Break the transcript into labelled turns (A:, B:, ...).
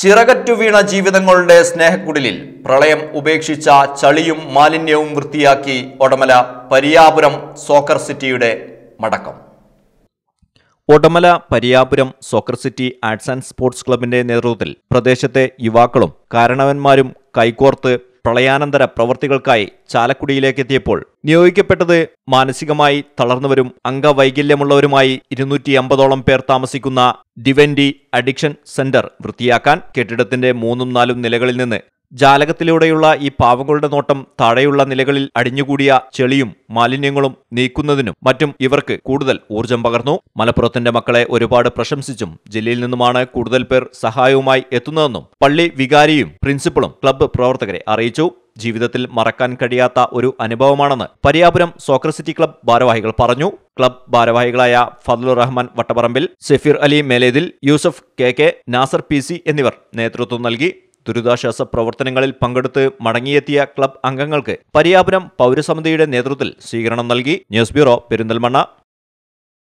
A: ചിറകറ്റു വീണ ജീവിതങ്ങളുടെ സ്നേഹക്കുടലിൽ പ്രളയം ഉപേക്ഷിച്ച ചളിയും മാലിന്യവും വൃത്തിയാക്കി ഒടമല പരിയാപുരം സോക്കർ സിറ്റിയുടെ മടക്കം Odamala Pariyapuram soccer city arts and sports ക്ലബിന്റെ നേതൃത്വത്തിൽ പ്രദേശത്തെ യുവാക്കളും കാരണവന്മാരും കൈകോർത്ത് പ്രളയാനന്തര പ്രവൃത്തികൾക്കായി ചാലക്കുടിയിലേക്ക് എത്തിയപ്പോൾ നിയോഗിക്കപ്പെട്ടത് മാനസികമായി തളർന്നവരും അംഗവൈകല്യമുള്ളവരുമായി ഇരുന്നൂറ്റി അമ്പതോളം പേർ താമസിക്കുന്ന ഡിവെൻഡി അഡിക്ഷൻ സെന്റർ വൃത്തിയാക്കാൻ കെട്ടിടത്തിന്റെ മൂന്നും നാലും നിലകളിൽ നിന്ന് ജാലകത്തിലൂടെയുള്ള ഈ പാവങ്ങളുടെ നോട്ടം താഴെയുള്ള നിലകളിൽ അടിഞ്ഞുകൂടിയ ചെളിയും മാലിന്യങ്ങളും നീക്കുന്നതിനും മറ്റും ഇവർക്ക് കൂടുതൽ ഊർജം പകർന്നു മലപ്പുറത്തിന്റെ മക്കളെ ഒരുപാട് പ്രശംസിച്ചും ജില്ലയിൽ നിന്നുമാണ് കൂടുതൽ പേർ സഹായവുമായി എത്തുന്നതെന്നും പള്ളി വികാരിയും പ്രിൻസിപ്പളും ക്ലബ്ബ് പ്രവർത്തകരെ അറിയിച്ചു ജീവിതത്തിൽ മറക്കാൻ കഴിയാത്ത ഒരു അനുഭവമാണെന്ന് പരിയാപുരം സിറ്റി ക്ലബ് ഭാരവാഹികൾ പറഞ്ഞു ക്ലബ് ഭാരവാഹികളായ Fadalur Rahman Vattaparambil Safeer Ali Melethil Yusuf K K Nasar P എന്നിവർ നേതൃത്വം നൽകി ദുരിതാശ്വാസ പ്രവർത്തനങ്ങളിൽ പങ്കെടുത്ത് മടങ്ങിയെത്തിയ ക്ലബ് അംഗങ്ങൾക്ക് പര്യാപനം പൌരസമിതിയുടെ നേതൃത്വത്തിൽ സ്വീകരണം നൽകി ന്യൂസ് ബ്യൂറോ പെരിന്തൽമണ്ണ